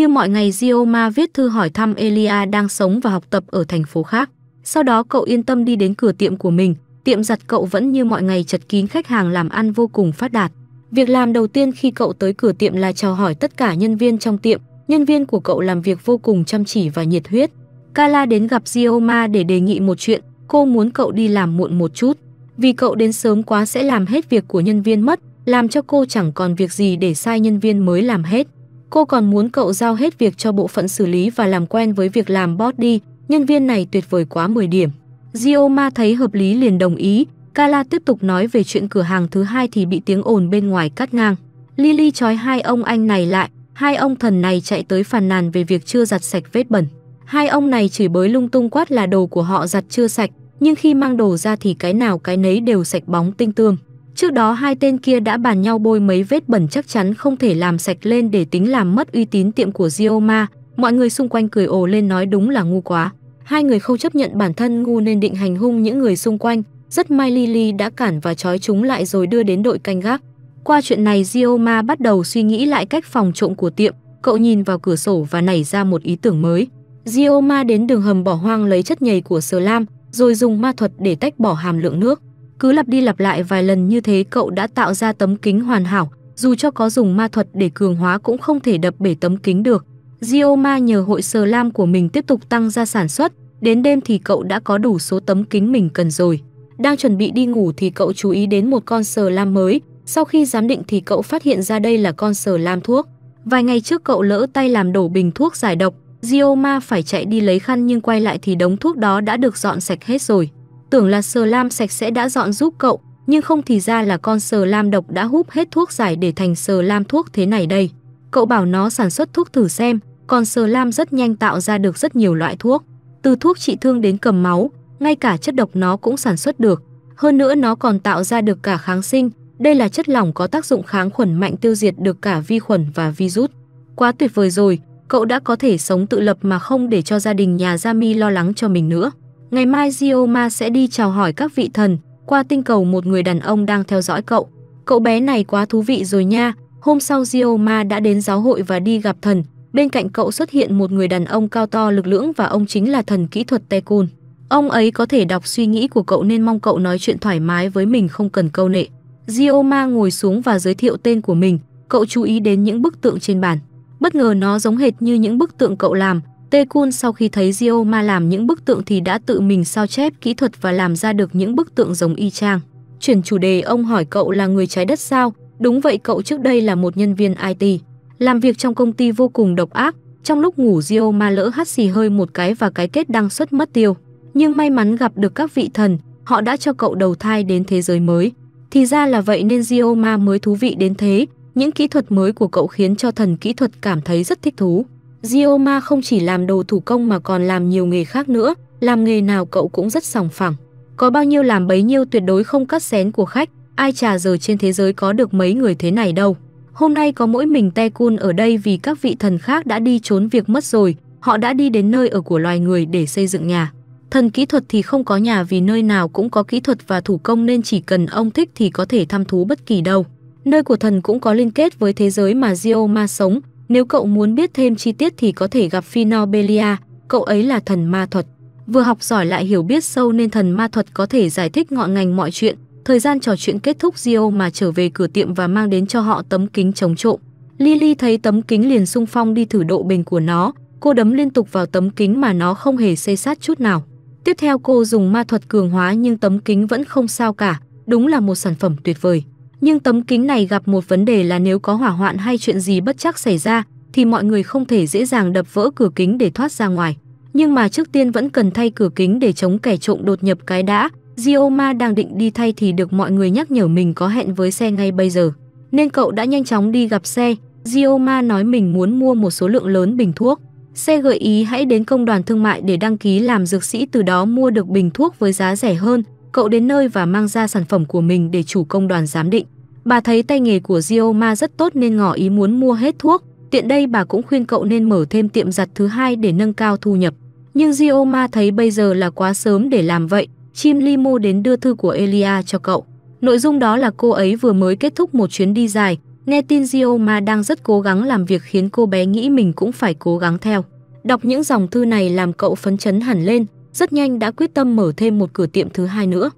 Như mọi ngày Gioma viết thư hỏi thăm Elia đang sống và học tập ở thành phố khác. Sau đó cậu yên tâm đi đến cửa tiệm của mình. Tiệm giặt cậu vẫn như mọi ngày chật kín khách hàng làm ăn vô cùng phát đạt. Việc làm đầu tiên khi cậu tới cửa tiệm là chào hỏi tất cả nhân viên trong tiệm. Nhân viên của cậu làm việc vô cùng chăm chỉ và nhiệt huyết. Kala đến gặp Gioma để đề nghị một chuyện. Cô muốn cậu đi làm muộn một chút. Vì cậu đến sớm quá sẽ làm hết việc của nhân viên mất, làm cho cô chẳng còn việc gì để sai nhân viên mới làm hết. Cô còn muốn cậu giao hết việc cho bộ phận xử lý và làm quen với việc làm bot đi, nhân viên này tuyệt vời quá 10 điểm. Gioma thấy hợp lý liền đồng ý, Kala tiếp tục nói về chuyện cửa hàng thứ hai thì bị tiếng ồn bên ngoài cắt ngang. Lily trói hai ông anh này lại, hai ông thần này chạy tới phàn nàn về việc chưa giặt sạch vết bẩn. Hai ông này chửi bới lung tung quát là đồ của họ giặt chưa sạch, nhưng khi mang đồ ra thì cái nào cái nấy đều sạch bóng tinh tươm. Trước đó hai tên kia đã bàn nhau bôi mấy vết bẩn chắc chắn không thể làm sạch lên để tính làm mất uy tín tiệm của Gioma. Mọi người xung quanh cười ồ lên nói đúng là ngu quá. Hai người không chấp nhận bản thân ngu nên định hành hung những người xung quanh. Rất may Lily đã cản và trói chúng lại rồi đưa đến đội canh gác. Qua chuyện này Gioma bắt đầu suy nghĩ lại cách phòng trộm của tiệm. Cậu nhìn vào cửa sổ và nảy ra một ý tưởng mới. Gioma đến đường hầm bỏ hoang lấy chất nhầy của lam rồi dùng ma thuật để tách bỏ hàm lượng nước. Cứ lặp đi lặp lại vài lần như thế cậu đã tạo ra tấm kính hoàn hảo, dù cho có dùng ma thuật để cường hóa cũng không thể đập bể tấm kính được. Gioma nhờ hội sờ lam của mình tiếp tục tăng ra sản xuất, đến đêm thì cậu đã có đủ số tấm kính mình cần rồi. Đang chuẩn bị đi ngủ thì cậu chú ý đến một con sờ lam mới, sau khi giám định thì cậu phát hiện ra đây là con sờ lam thuốc. Vài ngày trước cậu lỡ tay làm đổ bình thuốc giải độc, Gioma phải chạy đi lấy khăn nhưng quay lại thì đống thuốc đó đã được dọn sạch hết rồi tưởng là sờ lam sạch sẽ đã dọn giúp cậu, nhưng không thì ra là con sờ lam độc đã hút hết thuốc giải để thành sờ lam thuốc thế này đây. Cậu bảo nó sản xuất thuốc thử xem, con sờ lam rất nhanh tạo ra được rất nhiều loại thuốc. Từ thuốc trị thương đến cầm máu, ngay cả chất độc nó cũng sản xuất được. Hơn nữa nó còn tạo ra được cả kháng sinh, đây là chất lỏng có tác dụng kháng khuẩn mạnh tiêu diệt được cả vi khuẩn và virus. Quá tuyệt vời rồi, cậu đã có thể sống tự lập mà không để cho gia đình nhà Gia Mi lo lắng cho mình nữa. Ngày mai Gioma sẽ đi chào hỏi các vị thần, qua tinh cầu một người đàn ông đang theo dõi cậu. Cậu bé này quá thú vị rồi nha. Hôm sau Gioma đã đến giáo hội và đi gặp thần. Bên cạnh cậu xuất hiện một người đàn ông cao to lực lưỡng và ông chính là thần kỹ thuật Tekun. Ông ấy có thể đọc suy nghĩ của cậu nên mong cậu nói chuyện thoải mái với mình không cần câu nệ. Gioma ngồi xuống và giới thiệu tên của mình. Cậu chú ý đến những bức tượng trên bàn. Bất ngờ nó giống hệt như những bức tượng cậu làm, Tê Kun sau khi thấy Gio Ma làm những bức tượng thì đã tự mình sao chép kỹ thuật và làm ra được những bức tượng giống y chang. Chuyển chủ đề ông hỏi cậu là người trái đất sao? Đúng vậy cậu trước đây là một nhân viên IT. Làm việc trong công ty vô cùng độc ác. Trong lúc ngủ Gio Ma lỡ hắt xì hơi một cái và cái kết đang xuất mất tiêu. Nhưng may mắn gặp được các vị thần, họ đã cho cậu đầu thai đến thế giới mới. Thì ra là vậy nên Gio Ma mới thú vị đến thế. Những kỹ thuật mới của cậu khiến cho thần kỹ thuật cảm thấy rất thích thú. Gioma không chỉ làm đồ thủ công mà còn làm nhiều nghề khác nữa, làm nghề nào cậu cũng rất sòng phẳng. Có bao nhiêu làm bấy nhiêu tuyệt đối không cắt xén của khách, ai trà giờ trên thế giới có được mấy người thế này đâu. Hôm nay có mỗi mình Te ở đây vì các vị thần khác đã đi trốn việc mất rồi, họ đã đi đến nơi ở của loài người để xây dựng nhà. Thần kỹ thuật thì không có nhà vì nơi nào cũng có kỹ thuật và thủ công nên chỉ cần ông thích thì có thể thăm thú bất kỳ đâu. Nơi của thần cũng có liên kết với thế giới mà Gioma sống, nếu cậu muốn biết thêm chi tiết thì có thể gặp Phinobelia, cậu ấy là thần ma thuật. Vừa học giỏi lại hiểu biết sâu nên thần ma thuật có thể giải thích ngọn ngành mọi chuyện. Thời gian trò chuyện kết thúc Gio mà trở về cửa tiệm và mang đến cho họ tấm kính chống trộm. Lily thấy tấm kính liền sung phong đi thử độ bền của nó. Cô đấm liên tục vào tấm kính mà nó không hề xây sát chút nào. Tiếp theo cô dùng ma thuật cường hóa nhưng tấm kính vẫn không sao cả. Đúng là một sản phẩm tuyệt vời. Nhưng tấm kính này gặp một vấn đề là nếu có hỏa hoạn hay chuyện gì bất chắc xảy ra thì mọi người không thể dễ dàng đập vỡ cửa kính để thoát ra ngoài. Nhưng mà trước tiên vẫn cần thay cửa kính để chống kẻ trộm đột nhập cái đã. Gioma đang định đi thay thì được mọi người nhắc nhở mình có hẹn với xe ngay bây giờ. Nên cậu đã nhanh chóng đi gặp xe. Gioma nói mình muốn mua một số lượng lớn bình thuốc. Xe gợi ý hãy đến công đoàn thương mại để đăng ký làm dược sĩ từ đó mua được bình thuốc với giá rẻ hơn, Cậu đến nơi và mang ra sản phẩm của mình để chủ công đoàn giám định. Bà thấy tay nghề của Gioma rất tốt nên ngỏ ý muốn mua hết thuốc. Tiện đây bà cũng khuyên cậu nên mở thêm tiệm giặt thứ hai để nâng cao thu nhập. Nhưng Gioma thấy bây giờ là quá sớm để làm vậy. Chim limo đến đưa thư của Elia cho cậu. Nội dung đó là cô ấy vừa mới kết thúc một chuyến đi dài, nghe tin Gioma đang rất cố gắng làm việc khiến cô bé nghĩ mình cũng phải cố gắng theo. Đọc những dòng thư này làm cậu phấn chấn hẳn lên, rất nhanh đã quyết tâm mở thêm một cửa tiệm thứ hai nữa.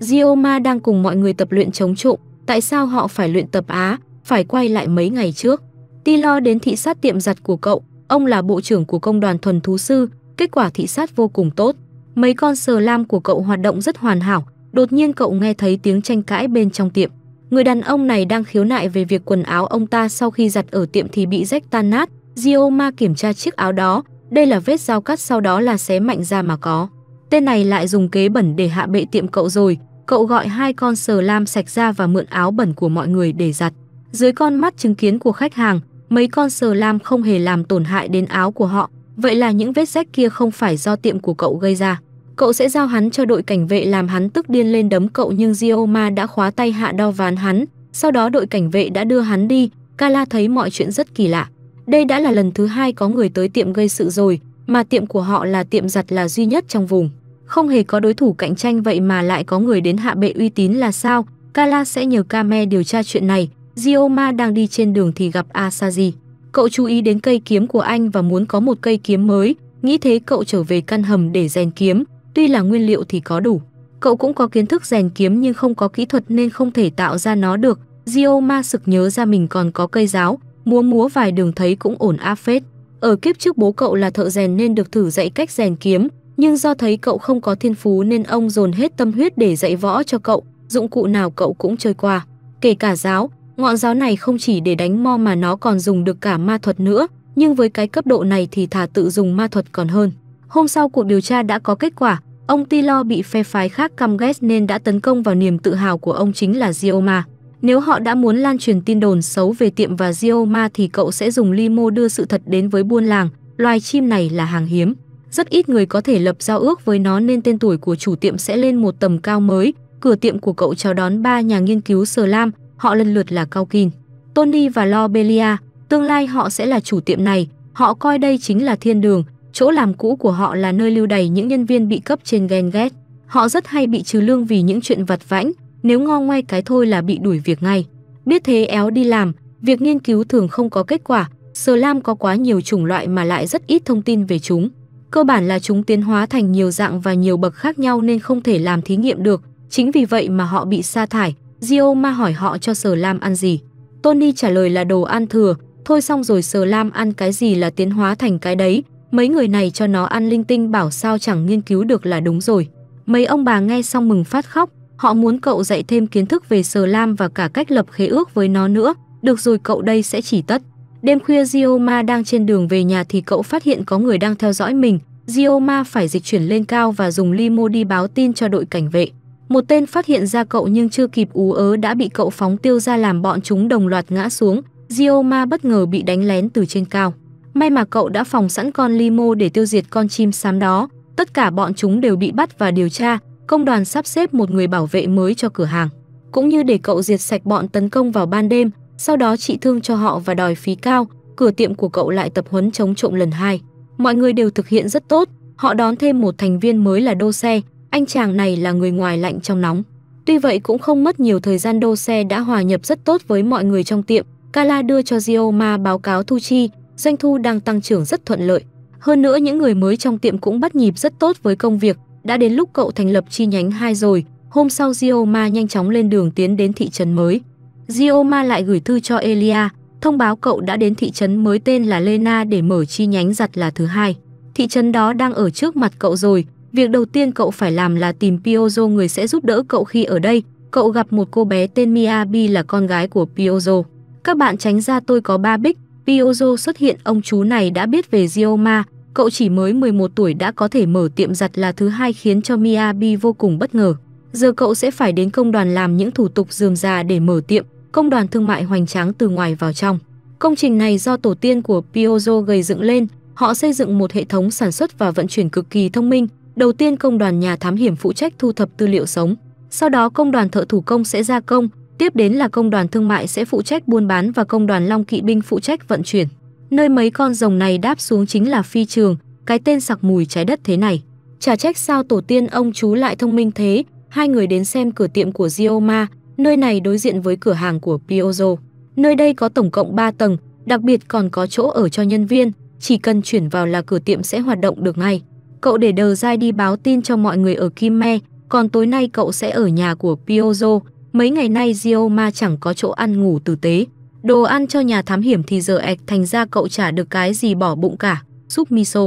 Gioma đang cùng mọi người tập luyện chống trộm, tại sao họ phải luyện tập Á, phải quay lại mấy ngày trước. Ti lo đến thị sát tiệm giặt của cậu, ông là bộ trưởng của công đoàn thuần thú sư, kết quả thị sát vô cùng tốt. Mấy con sờ lam của cậu hoạt động rất hoàn hảo, đột nhiên cậu nghe thấy tiếng tranh cãi bên trong tiệm. Người đàn ông này đang khiếu nại về việc quần áo ông ta sau khi giặt ở tiệm thì bị rách tan nát. Gioma kiểm tra chiếc áo đó, đây là vết dao cắt sau đó là xé mạnh ra mà có. Tên này lại dùng kế bẩn để hạ bệ tiệm cậu rồi. Cậu gọi hai con sờ lam sạch ra và mượn áo bẩn của mọi người để giặt. Dưới con mắt chứng kiến của khách hàng, mấy con sờ lam không hề làm tổn hại đến áo của họ. Vậy là những vết rách kia không phải do tiệm của cậu gây ra. Cậu sẽ giao hắn cho đội cảnh vệ làm hắn tức điên lên đấm cậu nhưng Gioma đã khóa tay hạ đo ván hắn. Sau đó đội cảnh vệ đã đưa hắn đi, Kala thấy mọi chuyện rất kỳ lạ. Đây đã là lần thứ hai có người tới tiệm gây sự rồi, mà tiệm của họ là tiệm giặt là duy nhất trong vùng. Không hề có đối thủ cạnh tranh vậy mà lại có người đến hạ bệ uy tín là sao? Kala sẽ nhờ Kame điều tra chuyện này. Gioma đang đi trên đường thì gặp Asaji. Cậu chú ý đến cây kiếm của anh và muốn có một cây kiếm mới, nghĩ thế cậu trở về căn hầm để rèn kiếm, tuy là nguyên liệu thì có đủ. Cậu cũng có kiến thức rèn kiếm nhưng không có kỹ thuật nên không thể tạo ra nó được. Gioma sực nhớ ra mình còn có cây giáo, múa múa vài đường thấy cũng ổn áp phết. Ở kiếp trước bố cậu là thợ rèn nên được thử dạy cách rèn kiếm, nhưng do thấy cậu không có thiên phú nên ông dồn hết tâm huyết để dạy võ cho cậu, dụng cụ nào cậu cũng chơi qua. Kể cả giáo, ngọn giáo này không chỉ để đánh mo mà nó còn dùng được cả ma thuật nữa, nhưng với cái cấp độ này thì thà tự dùng ma thuật còn hơn. Hôm sau cuộc điều tra đã có kết quả, ông Tilo bị phe phái khác căm ghét nên đã tấn công vào niềm tự hào của ông chính là Gioma. Nếu họ đã muốn lan truyền tin đồn xấu về tiệm và Gioma thì cậu sẽ dùng limo đưa sự thật đến với buôn làng. Loài chim này là hàng hiếm. Rất ít người có thể lập giao ước với nó nên tên tuổi của chủ tiệm sẽ lên một tầm cao mới. Cửa tiệm của cậu chào đón ba nhà nghiên cứu Sờ Lam, họ lần lượt là Kaukin, Tony và Lobelia. Tương lai họ sẽ là chủ tiệm này. Họ coi đây chính là thiên đường, chỗ làm cũ của họ là nơi lưu đầy những nhân viên bị cấp trên ghen ghét. Họ rất hay bị trừ lương vì những chuyện vặt vãnh, nếu ngo ngoe cái thôi là bị đuổi việc ngay. Biết thế éo đi làm, việc nghiên cứu thường không có kết quả, sờ lam có quá nhiều chủng loại mà lại rất ít thông tin về chúng. Cơ bản là chúng tiến hóa thành nhiều dạng và nhiều bậc khác nhau nên không thể làm thí nghiệm được, chính vì vậy mà họ bị sa thải. Gio ma hỏi họ cho sờ lam ăn gì. Tony trả lời là đồ ăn thừa, thôi xong rồi sờ lam ăn cái gì là tiến hóa thành cái đấy, mấy người này cho nó ăn linh tinh bảo sao chẳng nghiên cứu được là đúng rồi. Mấy ông bà nghe xong mừng phát khóc, Họ muốn cậu dạy thêm kiến thức về sờ lam và cả cách lập khế ước với nó nữa. Được rồi cậu đây sẽ chỉ tất. Đêm khuya Gioma đang trên đường về nhà thì cậu phát hiện có người đang theo dõi mình. Gioma phải dịch chuyển lên cao và dùng limo đi báo tin cho đội cảnh vệ. Một tên phát hiện ra cậu nhưng chưa kịp ú ớ đã bị cậu phóng tiêu ra làm bọn chúng đồng loạt ngã xuống. Gioma bất ngờ bị đánh lén từ trên cao. May mà cậu đã phòng sẵn con limo để tiêu diệt con chim xám đó. Tất cả bọn chúng đều bị bắt và điều tra, công đoàn sắp xếp một người bảo vệ mới cho cửa hàng, cũng như để cậu diệt sạch bọn tấn công vào ban đêm, sau đó trị thương cho họ và đòi phí cao, cửa tiệm của cậu lại tập huấn chống trộm lần hai. Mọi người đều thực hiện rất tốt, họ đón thêm một thành viên mới là đô xe, anh chàng này là người ngoài lạnh trong nóng. Tuy vậy cũng không mất nhiều thời gian đô xe đã hòa nhập rất tốt với mọi người trong tiệm. Kala đưa cho Gioma báo cáo thu chi, doanh thu đang tăng trưởng rất thuận lợi. Hơn nữa những người mới trong tiệm cũng bắt nhịp rất tốt với công việc, đã đến lúc cậu thành lập chi nhánh 2 rồi. Hôm sau Gioma nhanh chóng lên đường tiến đến thị trấn mới. Gioma lại gửi thư cho Elia, thông báo cậu đã đến thị trấn mới tên là Lena để mở chi nhánh giặt là thứ hai. Thị trấn đó đang ở trước mặt cậu rồi, việc đầu tiên cậu phải làm là tìm Piozo người sẽ giúp đỡ cậu khi ở đây. Cậu gặp một cô bé tên Miabi là con gái của Piozo. Các bạn tránh ra tôi có ba bích, Piozo xuất hiện ông chú này đã biết về Gioma, Cậu chỉ mới 11 tuổi đã có thể mở tiệm giặt là thứ hai khiến cho Miyabi vô cùng bất ngờ. Giờ cậu sẽ phải đến công đoàn làm những thủ tục dườm già để mở tiệm, công đoàn thương mại hoành tráng từ ngoài vào trong. Công trình này do tổ tiên của Piozo gây dựng lên, họ xây dựng một hệ thống sản xuất và vận chuyển cực kỳ thông minh. Đầu tiên công đoàn nhà thám hiểm phụ trách thu thập tư liệu sống, sau đó công đoàn thợ thủ công sẽ gia công, tiếp đến là công đoàn thương mại sẽ phụ trách buôn bán và công đoàn long kỵ binh phụ trách vận chuyển. Nơi mấy con rồng này đáp xuống chính là phi trường, cái tên sặc mùi trái đất thế này. Chả trách sao tổ tiên ông chú lại thông minh thế, hai người đến xem cửa tiệm của Gioma, nơi này đối diện với cửa hàng của Piozo. Nơi đây có tổng cộng 3 tầng, đặc biệt còn có chỗ ở cho nhân viên, chỉ cần chuyển vào là cửa tiệm sẽ hoạt động được ngay. Cậu để đờ dai đi báo tin cho mọi người ở Kim Me, còn tối nay cậu sẽ ở nhà của Piozo. Mấy ngày nay Gioma chẳng có chỗ ăn ngủ tử tế. Đồ ăn cho nhà thám hiểm thì giờ ẹc thành ra cậu chả được cái gì bỏ bụng cả, súp miso,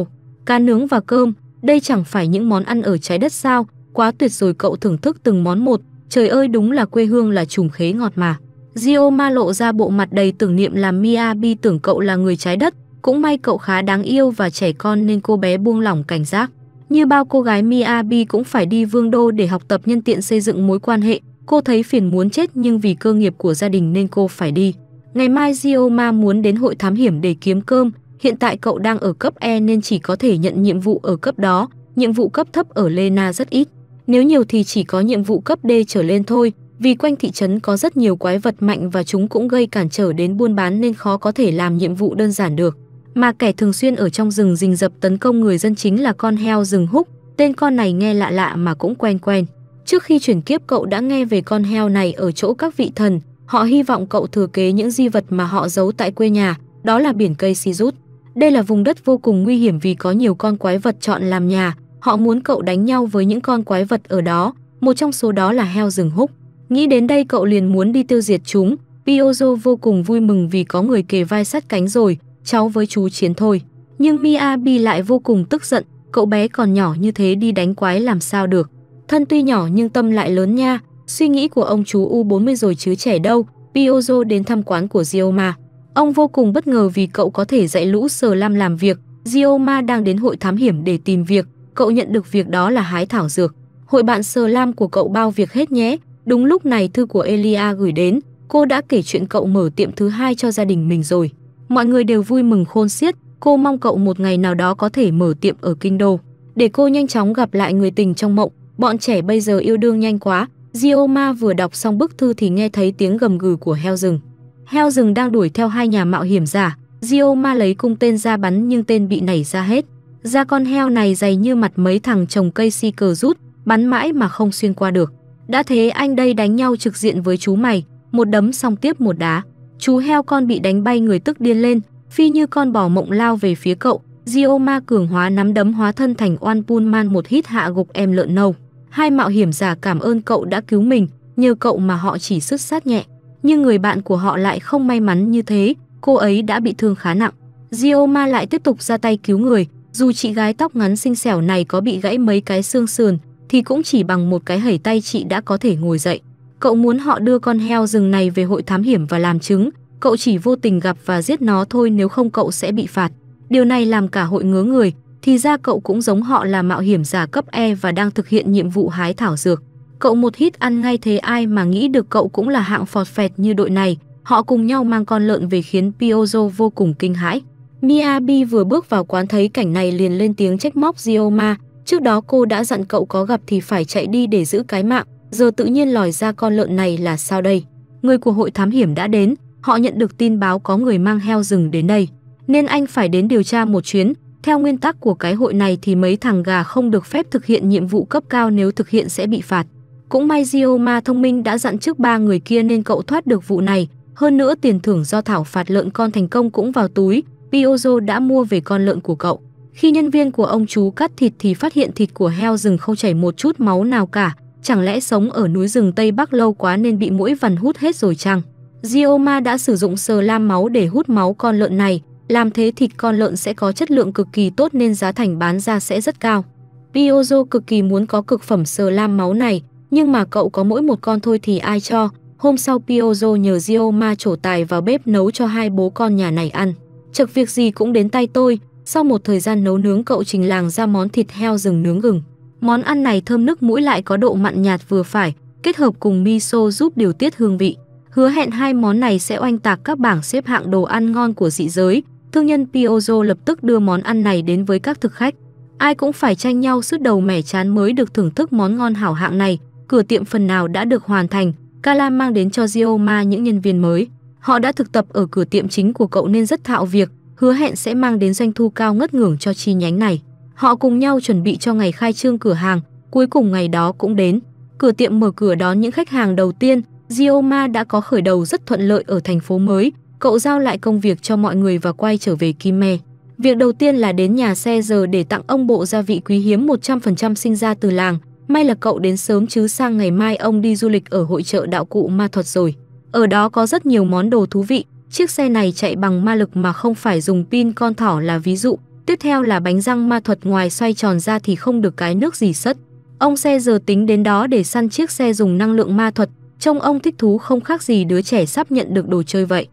cá nướng và cơm, đây chẳng phải những món ăn ở trái đất sao, quá tuyệt rồi cậu thưởng thức từng món một, trời ơi đúng là quê hương là trùng khế ngọt mà. Gio ma lộ ra bộ mặt đầy tưởng niệm làm Miyabi tưởng cậu là người trái đất, cũng may cậu khá đáng yêu và trẻ con nên cô bé buông lỏng cảnh giác. Như bao cô gái Miyabi cũng phải đi vương đô để học tập nhân tiện xây dựng mối quan hệ, cô thấy phiền muốn chết nhưng vì cơ nghiệp của gia đình nên cô phải đi. Ngày mai Gioma muốn đến hội thám hiểm để kiếm cơm, hiện tại cậu đang ở cấp E nên chỉ có thể nhận nhiệm vụ ở cấp đó, nhiệm vụ cấp thấp ở Lena rất ít. Nếu nhiều thì chỉ có nhiệm vụ cấp D trở lên thôi, vì quanh thị trấn có rất nhiều quái vật mạnh và chúng cũng gây cản trở đến buôn bán nên khó có thể làm nhiệm vụ đơn giản được. Mà kẻ thường xuyên ở trong rừng rình rập tấn công người dân chính là con heo rừng húc, tên con này nghe lạ lạ mà cũng quen quen. Trước khi chuyển kiếp cậu đã nghe về con heo này ở chỗ các vị thần, Họ hy vọng cậu thừa kế những di vật mà họ giấu tại quê nhà, đó là biển cây si rút. Đây là vùng đất vô cùng nguy hiểm vì có nhiều con quái vật chọn làm nhà. Họ muốn cậu đánh nhau với những con quái vật ở đó, một trong số đó là heo rừng húc. Nghĩ đến đây cậu liền muốn đi tiêu diệt chúng. Piozo vô cùng vui mừng vì có người kề vai sát cánh rồi, cháu với chú chiến thôi. Nhưng Miyabi lại vô cùng tức giận, cậu bé còn nhỏ như thế đi đánh quái làm sao được. Thân tuy nhỏ nhưng tâm lại lớn nha, Suy nghĩ của ông chú U40 rồi chứ trẻ đâu, Biozo đến thăm quán của Gioma. Ông vô cùng bất ngờ vì cậu có thể dạy lũ Sờ Lam làm việc. Gioma đang đến hội thám hiểm để tìm việc, cậu nhận được việc đó là hái thảo dược. Hội bạn Sờ Lam của cậu bao việc hết nhé. Đúng lúc này thư của Elia gửi đến, cô đã kể chuyện cậu mở tiệm thứ hai cho gia đình mình rồi. Mọi người đều vui mừng khôn xiết, cô mong cậu một ngày nào đó có thể mở tiệm ở kinh đô. Để cô nhanh chóng gặp lại người tình trong mộng, bọn trẻ bây giờ yêu đương nhanh quá, Gioma vừa đọc xong bức thư thì nghe thấy tiếng gầm gừ của heo rừng. Heo rừng đang đuổi theo hai nhà mạo hiểm giả, Gioma lấy cung tên ra bắn nhưng tên bị nảy ra hết. Da con heo này dày như mặt mấy thằng trồng cây si cờ rút, bắn mãi mà không xuyên qua được. Đã thế anh đây đánh nhau trực diện với chú mày, một đấm xong tiếp một đá. Chú heo con bị đánh bay người tức điên lên, phi như con bò mộng lao về phía cậu. Gioma cường hóa nắm đấm hóa thân thành oan pun man một hít hạ gục em lợn nâu. Hai mạo hiểm giả cảm ơn cậu đã cứu mình, nhờ cậu mà họ chỉ sức sát nhẹ. Nhưng người bạn của họ lại không may mắn như thế, cô ấy đã bị thương khá nặng. Gioma lại tiếp tục ra tay cứu người, dù chị gái tóc ngắn xinh xẻo này có bị gãy mấy cái xương sườn thì cũng chỉ bằng một cái hẩy tay chị đã có thể ngồi dậy. Cậu muốn họ đưa con heo rừng này về hội thám hiểm và làm chứng, cậu chỉ vô tình gặp và giết nó thôi nếu không cậu sẽ bị phạt. Điều này làm cả hội ngứa người, thì ra cậu cũng giống họ là mạo hiểm giả cấp E và đang thực hiện nhiệm vụ hái thảo dược. Cậu một hít ăn ngay thế ai mà nghĩ được cậu cũng là hạng phọt phẹt như đội này. Họ cùng nhau mang con lợn về khiến Piozo vô cùng kinh hãi. Miyabi vừa bước vào quán thấy cảnh này liền lên tiếng trách móc Gioma. Trước đó cô đã dặn cậu có gặp thì phải chạy đi để giữ cái mạng. Giờ tự nhiên lòi ra con lợn này là sao đây? Người của hội thám hiểm đã đến. Họ nhận được tin báo có người mang heo rừng đến đây. Nên anh phải đến điều tra một chuyến. Theo nguyên tắc của cái hội này thì mấy thằng gà không được phép thực hiện nhiệm vụ cấp cao nếu thực hiện sẽ bị phạt. Cũng may Gioma thông minh đã dặn trước ba người kia nên cậu thoát được vụ này. Hơn nữa tiền thưởng do Thảo phạt lợn con thành công cũng vào túi, Biozo đã mua về con lợn của cậu. Khi nhân viên của ông chú cắt thịt thì phát hiện thịt của heo rừng không chảy một chút máu nào cả. Chẳng lẽ sống ở núi rừng Tây Bắc lâu quá nên bị mũi vằn hút hết rồi chăng? Gioma đã sử dụng sờ lam máu để hút máu con lợn này, làm thế thịt con lợn sẽ có chất lượng cực kỳ tốt nên giá thành bán ra sẽ rất cao. Biozo cực kỳ muốn có cực phẩm sờ lam máu này, nhưng mà cậu có mỗi một con thôi thì ai cho. Hôm sau Piozo nhờ Gioma trổ tài vào bếp nấu cho hai bố con nhà này ăn. Chợt việc gì cũng đến tay tôi, sau một thời gian nấu nướng cậu trình làng ra món thịt heo rừng nướng gừng. Món ăn này thơm nức mũi lại có độ mặn nhạt vừa phải, kết hợp cùng miso giúp điều tiết hương vị. Hứa hẹn hai món này sẽ oanh tạc các bảng xếp hạng đồ ăn ngon của dị giới, thương nhân Piozo lập tức đưa món ăn này đến với các thực khách. Ai cũng phải tranh nhau sứt đầu mẻ chán mới được thưởng thức món ngon hảo hạng này. Cửa tiệm phần nào đã được hoàn thành, Kala mang đến cho Gioma những nhân viên mới. Họ đã thực tập ở cửa tiệm chính của cậu nên rất thạo việc, hứa hẹn sẽ mang đến doanh thu cao ngất ngưởng cho chi nhánh này. Họ cùng nhau chuẩn bị cho ngày khai trương cửa hàng, cuối cùng ngày đó cũng đến. Cửa tiệm mở cửa đón những khách hàng đầu tiên, Gioma đã có khởi đầu rất thuận lợi ở thành phố mới, cậu giao lại công việc cho mọi người và quay trở về Kim Me. Việc đầu tiên là đến nhà xe giờ để tặng ông bộ gia vị quý hiếm 100% sinh ra từ làng. May là cậu đến sớm chứ sang ngày mai ông đi du lịch ở hội trợ đạo cụ ma thuật rồi. Ở đó có rất nhiều món đồ thú vị. Chiếc xe này chạy bằng ma lực mà không phải dùng pin con thỏ là ví dụ. Tiếp theo là bánh răng ma thuật ngoài xoay tròn ra thì không được cái nước gì sất. Ông xe giờ tính đến đó để săn chiếc xe dùng năng lượng ma thuật. Trông ông thích thú không khác gì đứa trẻ sắp nhận được đồ chơi vậy.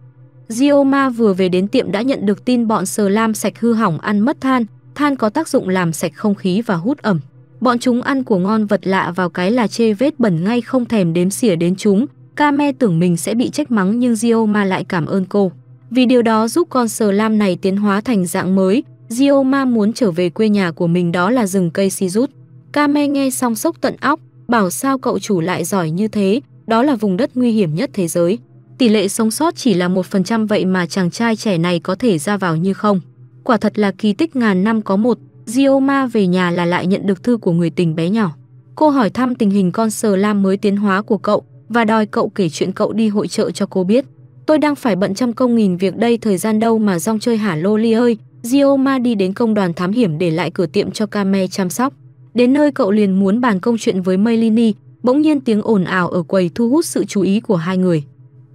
Gioma vừa về đến tiệm đã nhận được tin bọn sờ lam sạch hư hỏng ăn mất than, than có tác dụng làm sạch không khí và hút ẩm. Bọn chúng ăn của ngon vật lạ vào cái là chê vết bẩn ngay không thèm đếm xỉa đến chúng. Kame tưởng mình sẽ bị trách mắng nhưng Gioma lại cảm ơn cô. Vì điều đó giúp con sờ lam này tiến hóa thành dạng mới, Gioma muốn trở về quê nhà của mình đó là rừng cây si rút. Kame nghe xong sốc tận óc, bảo sao cậu chủ lại giỏi như thế, đó là vùng đất nguy hiểm nhất thế giới tỷ lệ sống sót chỉ là 1% vậy mà chàng trai trẻ này có thể ra vào như không. Quả thật là kỳ tích ngàn năm có một, Gioma về nhà là lại nhận được thư của người tình bé nhỏ. Cô hỏi thăm tình hình con sờ lam mới tiến hóa của cậu và đòi cậu kể chuyện cậu đi hội trợ cho cô biết. Tôi đang phải bận trăm công nghìn việc đây thời gian đâu mà rong chơi hả Loli ơi. Gioma đi đến công đoàn thám hiểm để lại cửa tiệm cho Kame chăm sóc. Đến nơi cậu liền muốn bàn công chuyện với Melini, bỗng nhiên tiếng ồn ào ở quầy thu hút sự chú ý của hai người.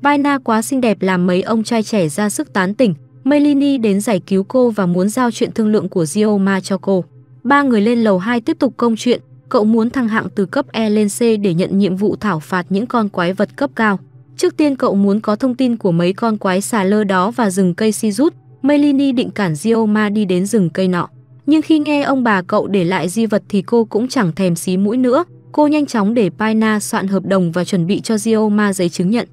Vaina quá xinh đẹp làm mấy ông trai trẻ ra sức tán tỉnh. Melini đến giải cứu cô và muốn giao chuyện thương lượng của Gioma cho cô. Ba người lên lầu 2 tiếp tục công chuyện. Cậu muốn thăng hạng từ cấp E lên C để nhận nhiệm vụ thảo phạt những con quái vật cấp cao. Trước tiên cậu muốn có thông tin của mấy con quái xà lơ đó và rừng cây si rút. Melini định cản Gioma đi đến rừng cây nọ. Nhưng khi nghe ông bà cậu để lại di vật thì cô cũng chẳng thèm xí mũi nữa. Cô nhanh chóng để Paina soạn hợp đồng và chuẩn bị cho Gioma giấy chứng nhận.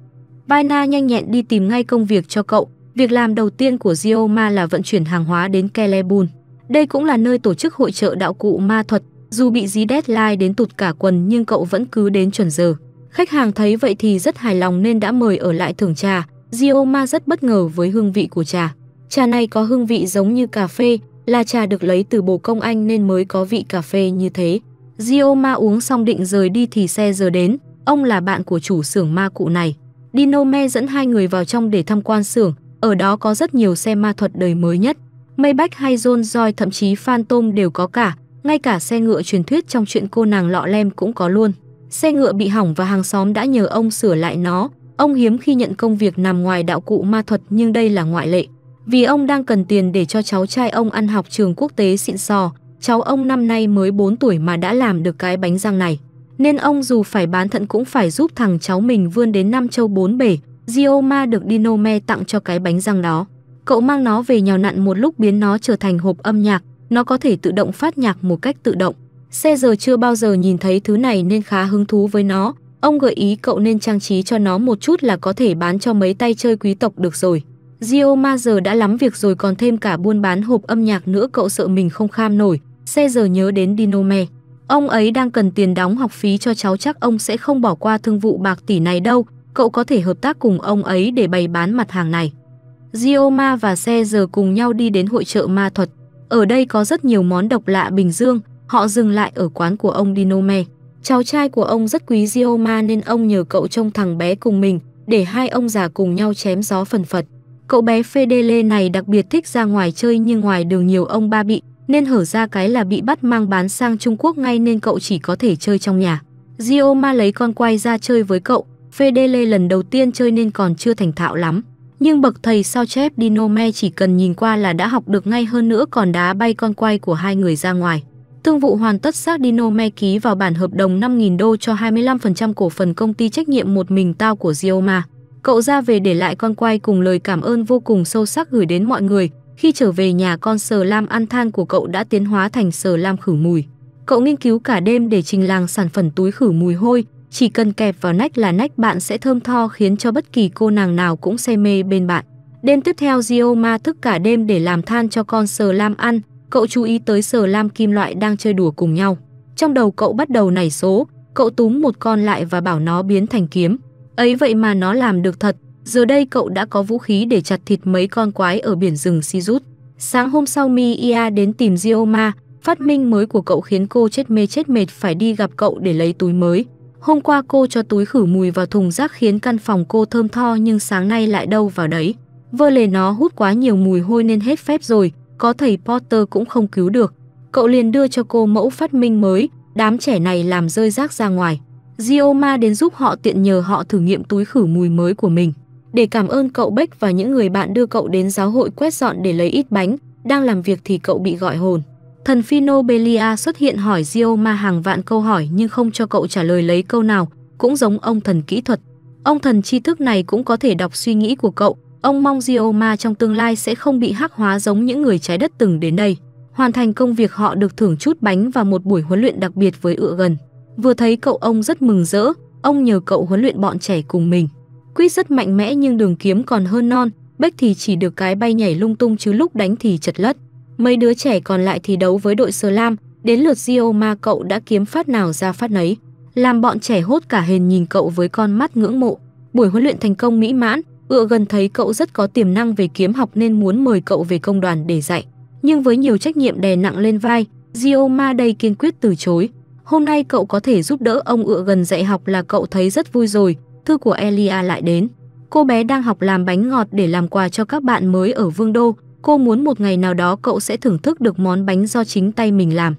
Baina nhanh nhẹn đi tìm ngay công việc cho cậu. Việc làm đầu tiên của Gioma là vận chuyển hàng hóa đến Kelebun. Đây cũng là nơi tổ chức hội trợ đạo cụ ma thuật. Dù bị dí deadline đến tụt cả quần nhưng cậu vẫn cứ đến chuẩn giờ. Khách hàng thấy vậy thì rất hài lòng nên đã mời ở lại thưởng trà. Gioma rất bất ngờ với hương vị của trà. Trà này có hương vị giống như cà phê, là trà được lấy từ bồ công anh nên mới có vị cà phê như thế. Gioma uống xong định rời đi thì xe giờ đến, ông là bạn của chủ xưởng ma cụ này. Dino Me dẫn hai người vào trong để tham quan xưởng, ở đó có rất nhiều xe ma thuật đời mới nhất. Maybach hay John Joy thậm chí Phantom đều có cả, ngay cả xe ngựa truyền thuyết trong chuyện cô nàng lọ lem cũng có luôn. Xe ngựa bị hỏng và hàng xóm đã nhờ ông sửa lại nó. Ông hiếm khi nhận công việc nằm ngoài đạo cụ ma thuật nhưng đây là ngoại lệ. Vì ông đang cần tiền để cho cháu trai ông ăn học trường quốc tế xịn sò, cháu ông năm nay mới 4 tuổi mà đã làm được cái bánh răng này nên ông dù phải bán thận cũng phải giúp thằng cháu mình vươn đến năm châu bốn bể. Gioma được Dinome tặng cho cái bánh răng đó. Cậu mang nó về nhào nặn một lúc biến nó trở thành hộp âm nhạc, nó có thể tự động phát nhạc một cách tự động. Xe giờ chưa bao giờ nhìn thấy thứ này nên khá hứng thú với nó. Ông gợi ý cậu nên trang trí cho nó một chút là có thể bán cho mấy tay chơi quý tộc được rồi. Gioma giờ đã lắm việc rồi còn thêm cả buôn bán hộp âm nhạc nữa cậu sợ mình không kham nổi. Xe giờ nhớ đến Dinome. Ông ấy đang cần tiền đóng học phí cho cháu chắc ông sẽ không bỏ qua thương vụ bạc tỷ này đâu, cậu có thể hợp tác cùng ông ấy để bày bán mặt hàng này. Gioma và xe giờ cùng nhau đi đến hội chợ ma thuật. Ở đây có rất nhiều món độc lạ Bình Dương, họ dừng lại ở quán của ông Dinome. Cháu trai của ông rất quý Gioma nên ông nhờ cậu trông thằng bé cùng mình để hai ông già cùng nhau chém gió phần phật. Cậu bé Fedele này đặc biệt thích ra ngoài chơi nhưng ngoài đường nhiều ông ba bị nên hở ra cái là bị bắt mang bán sang Trung Quốc ngay nên cậu chỉ có thể chơi trong nhà. Gio ma lấy con quay ra chơi với cậu, Fedele lần đầu tiên chơi nên còn chưa thành thạo lắm. Nhưng bậc thầy sao chép Dinome chỉ cần nhìn qua là đã học được ngay hơn nữa còn đá bay con quay của hai người ra ngoài. Thương vụ hoàn tất xác Dinome ký vào bản hợp đồng 5.000 đô cho 25% cổ phần công ty trách nhiệm một mình tao của Gioma. Cậu ra về để lại con quay cùng lời cảm ơn vô cùng sâu sắc gửi đến mọi người, khi trở về nhà con sờ lam ăn than của cậu đã tiến hóa thành sờ lam khử mùi. Cậu nghiên cứu cả đêm để trình làng sản phẩm túi khử mùi hôi, chỉ cần kẹp vào nách là nách bạn sẽ thơm tho khiến cho bất kỳ cô nàng nào cũng say mê bên bạn. Đêm tiếp theo Gioma thức cả đêm để làm than cho con sờ lam ăn, cậu chú ý tới sờ lam kim loại đang chơi đùa cùng nhau. Trong đầu cậu bắt đầu nảy số, cậu túm một con lại và bảo nó biến thành kiếm. Ấy vậy mà nó làm được thật, Giờ đây cậu đã có vũ khí để chặt thịt mấy con quái ở biển rừng Sijut. Sáng hôm sau Mia đến tìm Gioma, phát minh mới của cậu khiến cô chết mê chết mệt phải đi gặp cậu để lấy túi mới. Hôm qua cô cho túi khử mùi vào thùng rác khiến căn phòng cô thơm tho nhưng sáng nay lại đâu vào đấy. Vơ lề nó hút quá nhiều mùi hôi nên hết phép rồi, có thầy Potter cũng không cứu được. Cậu liền đưa cho cô mẫu phát minh mới, đám trẻ này làm rơi rác ra ngoài. Gioma đến giúp họ tiện nhờ họ thử nghiệm túi khử mùi mới của mình. Để cảm ơn cậu Bách và những người bạn đưa cậu đến giáo hội quét dọn để lấy ít bánh, đang làm việc thì cậu bị gọi hồn. Thần Phino xuất hiện hỏi Gio Ma hàng vạn câu hỏi nhưng không cho cậu trả lời lấy câu nào, cũng giống ông thần kỹ thuật. Ông thần tri thức này cũng có thể đọc suy nghĩ của cậu, ông mong Gio Ma trong tương lai sẽ không bị hắc hóa giống những người trái đất từng đến đây. Hoàn thành công việc họ được thưởng chút bánh và một buổi huấn luyện đặc biệt với ựa gần. Vừa thấy cậu ông rất mừng rỡ, ông nhờ cậu huấn luyện bọn trẻ cùng mình. Quýt rất mạnh mẽ nhưng đường kiếm còn hơn non, Bách thì chỉ được cái bay nhảy lung tung chứ lúc đánh thì chật lất. Mấy đứa trẻ còn lại thì đấu với đội Sơ Lam, đến lượt Gio ma cậu đã kiếm phát nào ra phát nấy, làm bọn trẻ hốt cả hền nhìn cậu với con mắt ngưỡng mộ. Buổi huấn luyện thành công mỹ mãn, ựa gần thấy cậu rất có tiềm năng về kiếm học nên muốn mời cậu về công đoàn để dạy. Nhưng với nhiều trách nhiệm đè nặng lên vai, Gio ma đây kiên quyết từ chối. Hôm nay cậu có thể giúp đỡ ông ựa gần dạy học là cậu thấy rất vui rồi, thư của Elia lại đến. Cô bé đang học làm bánh ngọt để làm quà cho các bạn mới ở Vương Đô. Cô muốn một ngày nào đó cậu sẽ thưởng thức được món bánh do chính tay mình làm.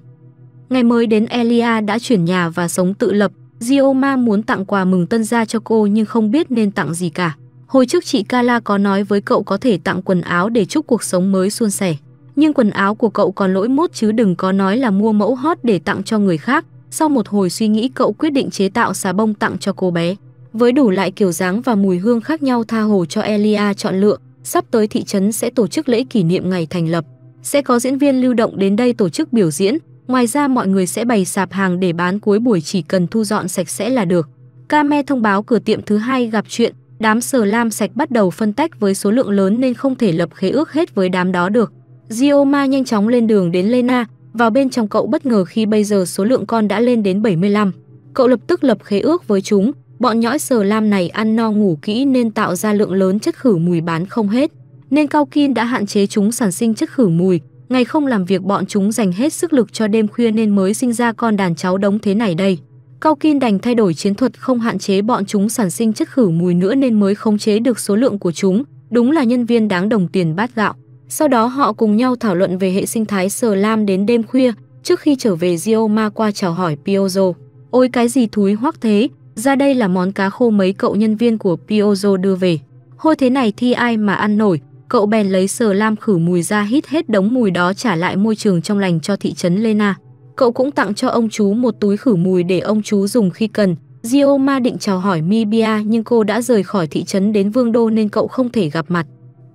Ngày mới đến Elia đã chuyển nhà và sống tự lập. Gioma muốn tặng quà mừng tân gia cho cô nhưng không biết nên tặng gì cả. Hồi trước chị Kala có nói với cậu có thể tặng quần áo để chúc cuộc sống mới suôn sẻ. Nhưng quần áo của cậu còn lỗi mốt chứ đừng có nói là mua mẫu hot để tặng cho người khác. Sau một hồi suy nghĩ cậu quyết định chế tạo xà bông tặng cho cô bé với đủ loại kiểu dáng và mùi hương khác nhau tha hồ cho Elia chọn lựa. Sắp tới thị trấn sẽ tổ chức lễ kỷ niệm ngày thành lập. Sẽ có diễn viên lưu động đến đây tổ chức biểu diễn. Ngoài ra mọi người sẽ bày sạp hàng để bán cuối buổi chỉ cần thu dọn sạch sẽ là được. Kame thông báo cửa tiệm thứ hai gặp chuyện, đám sờ lam sạch bắt đầu phân tách với số lượng lớn nên không thể lập khế ước hết với đám đó được. Gioma nhanh chóng lên đường đến Lena, vào bên trong cậu bất ngờ khi bây giờ số lượng con đã lên đến 75. Cậu lập tức lập khế ước với chúng, Bọn nhõi sờ lam này ăn no ngủ kỹ nên tạo ra lượng lớn chất khử mùi bán không hết, nên Cao kim đã hạn chế chúng sản sinh chất khử mùi. Ngày không làm việc bọn chúng dành hết sức lực cho đêm khuya nên mới sinh ra con đàn cháu đống thế này đây. Cao kim đành thay đổi chiến thuật không hạn chế bọn chúng sản sinh chất khử mùi nữa nên mới khống chế được số lượng của chúng, đúng là nhân viên đáng đồng tiền bát gạo. Sau đó họ cùng nhau thảo luận về hệ sinh thái sờ lam đến đêm khuya, trước khi trở về Gioma qua chào hỏi Piozo. Ôi cái gì thúi hoắc thế, ra đây là món cá khô mấy cậu nhân viên của Piozo đưa về. Hôi thế này thì ai mà ăn nổi, cậu bèn lấy sờ lam khử mùi ra hít hết đống mùi đó trả lại môi trường trong lành cho thị trấn Lena. Cậu cũng tặng cho ông chú một túi khử mùi để ông chú dùng khi cần. Gioma định chào hỏi Mibia nhưng cô đã rời khỏi thị trấn đến Vương Đô nên cậu không thể gặp mặt.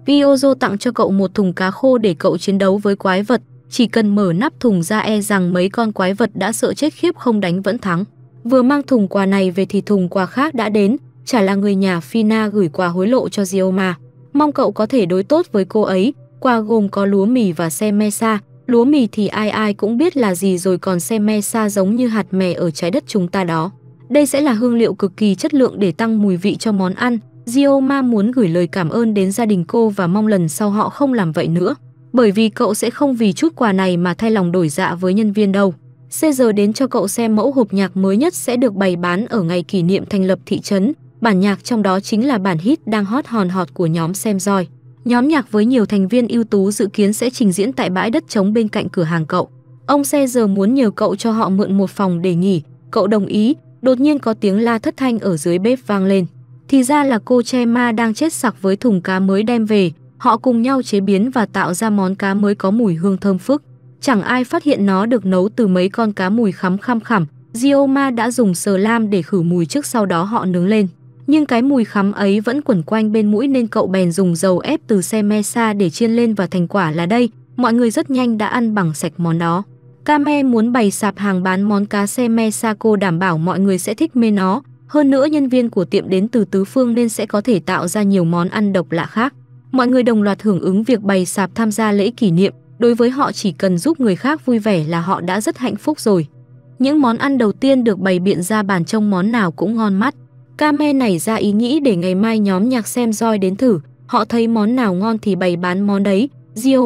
Piozo tặng cho cậu một thùng cá khô để cậu chiến đấu với quái vật. Chỉ cần mở nắp thùng ra e rằng mấy con quái vật đã sợ chết khiếp không đánh vẫn thắng. Vừa mang thùng quà này về thì thùng quà khác đã đến, chả là người nhà Fina gửi quà hối lộ cho Gioma. Mong cậu có thể đối tốt với cô ấy, quà gồm có lúa mì và xe mesa. Lúa mì thì ai ai cũng biết là gì rồi còn xe mesa giống như hạt mè ở trái đất chúng ta đó. Đây sẽ là hương liệu cực kỳ chất lượng để tăng mùi vị cho món ăn. Gioma muốn gửi lời cảm ơn đến gia đình cô và mong lần sau họ không làm vậy nữa. Bởi vì cậu sẽ không vì chút quà này mà thay lòng đổi dạ với nhân viên đâu. CG đến cho cậu xem mẫu hộp nhạc mới nhất sẽ được bày bán ở ngày kỷ niệm thành lập thị trấn. Bản nhạc trong đó chính là bản hit đang hot hòn hot của nhóm Xem Roi. Nhóm nhạc với nhiều thành viên ưu tú dự kiến sẽ trình diễn tại bãi đất trống bên cạnh cửa hàng cậu. Ông CG muốn nhờ cậu cho họ mượn một phòng để nghỉ, cậu đồng ý, đột nhiên có tiếng la thất thanh ở dưới bếp vang lên. Thì ra là cô Che Ma đang chết sặc với thùng cá mới đem về, họ cùng nhau chế biến và tạo ra món cá mới có mùi hương thơm phức. Chẳng ai phát hiện nó được nấu từ mấy con cá mùi khắm khăm khảm. Gioma đã dùng sờ lam để khử mùi trước sau đó họ nướng lên. Nhưng cái mùi khắm ấy vẫn quẩn quanh bên mũi nên cậu bèn dùng dầu ép từ xe Mesa để chiên lên và thành quả là đây. Mọi người rất nhanh đã ăn bằng sạch món đó. Kame muốn bày sạp hàng bán món cá xe Mesa, cô đảm bảo mọi người sẽ thích mê nó. Hơn nữa nhân viên của tiệm đến từ tứ phương nên sẽ có thể tạo ra nhiều món ăn độc lạ khác. Mọi người đồng loạt hưởng ứng việc bày sạp tham gia lễ kỷ niệm, đối với họ chỉ cần giúp người khác vui vẻ là họ đã rất hạnh phúc rồi. Những món ăn đầu tiên được bày biện ra bàn trông món nào cũng ngon mắt. Kame nảy ra ý nghĩ để ngày mai nhóm nhạc xem roi đến thử, họ thấy món nào ngon thì bày bán món đấy,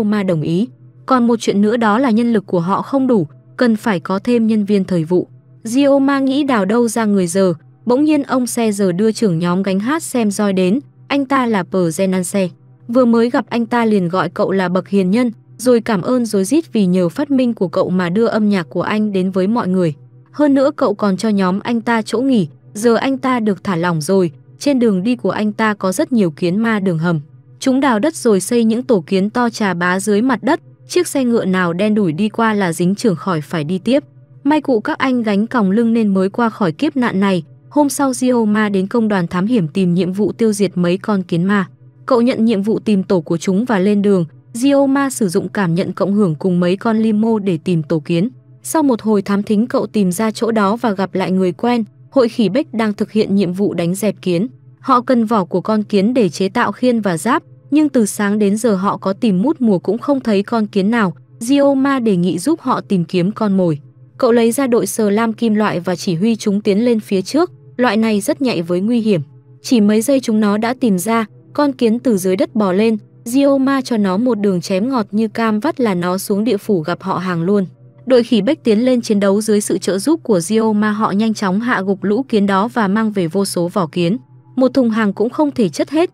ma đồng ý. Còn một chuyện nữa đó là nhân lực của họ không đủ, cần phải có thêm nhân viên thời vụ. Gioma nghĩ đào đâu ra người giờ, bỗng nhiên ông xe giờ đưa trưởng nhóm gánh hát xem roi đến, anh ta là Pờ Genanse. Vừa mới gặp anh ta liền gọi cậu là bậc hiền nhân, rồi cảm ơn rối rít vì nhờ phát minh của cậu mà đưa âm nhạc của anh đến với mọi người. Hơn nữa cậu còn cho nhóm anh ta chỗ nghỉ, giờ anh ta được thả lỏng rồi, trên đường đi của anh ta có rất nhiều kiến ma đường hầm. Chúng đào đất rồi xây những tổ kiến to trà bá dưới mặt đất, chiếc xe ngựa nào đen đủi đi qua là dính trưởng khỏi phải đi tiếp. May cụ các anh gánh còng lưng nên mới qua khỏi kiếp nạn này. Hôm sau Gio Ma đến công đoàn thám hiểm tìm nhiệm vụ tiêu diệt mấy con kiến ma. Cậu nhận nhiệm vụ tìm tổ của chúng và lên đường, Gioma sử dụng cảm nhận cộng hưởng cùng mấy con limo để tìm tổ kiến. Sau một hồi thám thính cậu tìm ra chỗ đó và gặp lại người quen, hội khỉ bích đang thực hiện nhiệm vụ đánh dẹp kiến. Họ cần vỏ của con kiến để chế tạo khiên và giáp, nhưng từ sáng đến giờ họ có tìm mút mùa cũng không thấy con kiến nào. Gioma đề nghị giúp họ tìm kiếm con mồi. Cậu lấy ra đội sờ lam kim loại và chỉ huy chúng tiến lên phía trước. Loại này rất nhạy với nguy hiểm. Chỉ mấy giây chúng nó đã tìm ra, con kiến từ dưới đất bò lên, Ma cho nó một đường chém ngọt như cam vắt là nó xuống địa phủ gặp họ hàng luôn. Đội khỉ bách tiến lên chiến đấu dưới sự trợ giúp của Ma họ nhanh chóng hạ gục lũ kiến đó và mang về vô số vỏ kiến. Một thùng hàng cũng không thể chất hết,